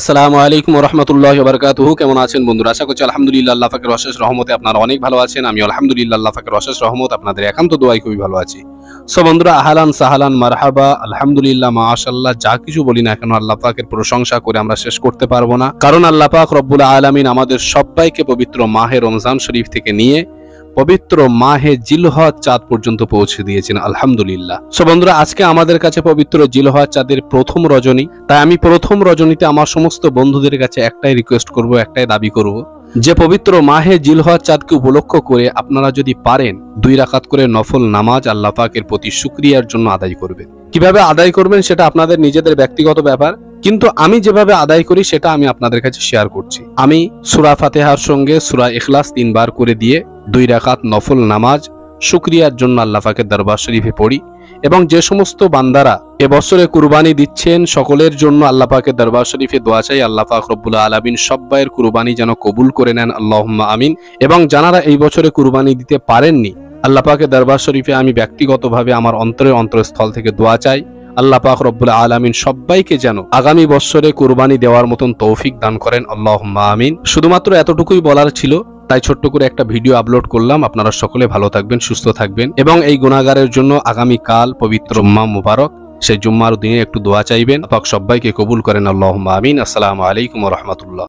আসসালামু আলাইকুম রহমতুল্লাহ বরকাতহু কেমন আছেন বন্ধুরা আশা করছি আলহামদুলিল্লাহ আল্লাহ ফাকের অশেষ রহমতে আপনারা অনেক ভালো আছেন আমি আলহামদুলিল্লাহ আল্লাহ ফাকের অশেষ রহমত আপনাদের একান্ত দোয়াই খুবই ভালো আছি সো বন্ধুরা আহালান সাহালান মারহাবা আলহামদুলিল্লাহ মাশাল্লাহ যা কিছু বলি না কেন আল্লাহ পাকের প্রশংসা করে আমরা শেষ করতে পারবো না কারণ আল্লাহ পাক রব্বুল আলমিন আমাদের সবাইকে পবিত্র মাহের রমজান শরীফ থেকে নিয়ে পবিত্র মাহে জিলহা চাঁদ পর্যন্ত পৌঁছে দিয়েছেন আলহামদুলিল্লাহ সো বন্ধুরা আজকে আমাদের কাছে পবিত্র জিলহা চাঁদের প্রথম রজনী তাই আমি প্রথম রজনীতে আমার সমস্ত বন্ধুদের কাছে একটাই রিকোয়েস্ট করব একটাই দাবি করব যে পবিত্র মাহে জিলহা চাঁদকে উপলক্ষ করে আপনারা যদি পারেন দুই রাকাত করে নফল নামাজ আল্লাহ পাকের প্রতি সুক্রিয়ার জন্য আদায় করবেন কিভাবে আদায় করবেন সেটা আপনাদের নিজেদের ব্যক্তিগত ব্যাপার কিন্তু আমি যেভাবে আদায় করি সেটা আমি আপনাদের কাছে শেয়ার করছি আমি সুরা ফাতেহার সঙ্গে সুরা এখলাস তিনবার করে দিয়ে দুই রাকাত নফল নামাজ শুক্রিয়ার জন্য আল্লাফাকে দরবার শরীফে পড়ি এবং যে সমস্ত বান্দারা এবছরে কুরবানি দিচ্ছেন সকলের জন্য আল্লাপাকে দরবার শরীফে দোয়া চাই আল্লাহাক রব্বুল্লা আলমিন সব্বাইয়ের কুরবানি যেন কবুল করে নেন আল্লাহ আমিন এবং যারা এই বছরে কুরবানি দিতে পারেননি আল্লাপাকে দরবার শরীফে আমি ব্যক্তিগতভাবে আমার অন্তরের অন্তরস্থল থেকে দোয়া চাই আল্লাহ পাক রব্বুল আলমিন সবাইকে যেন আগামী বছরে কুরবানি দেওয়ার মতন তৌফিক দান করেন আল্লাহ আমিন শুধুমাত্র এতটুকুই বলার ছিল তাই ছোট্ট করে একটা ভিডিও আপলোড করলাম আপনারা সকলে ভালো থাকবেন সুস্থ থাকবেন এবং এই গুণাগারের জন্য আগামী কাল পবিত্র মা মুবারক সেই জুম্মার দিনে একটু দোয়া চাইবেন পাক সবাইকে কবুল করেন আল্লাহ আমিন আসসালামু আলাইকুম রহমতুল্লাহ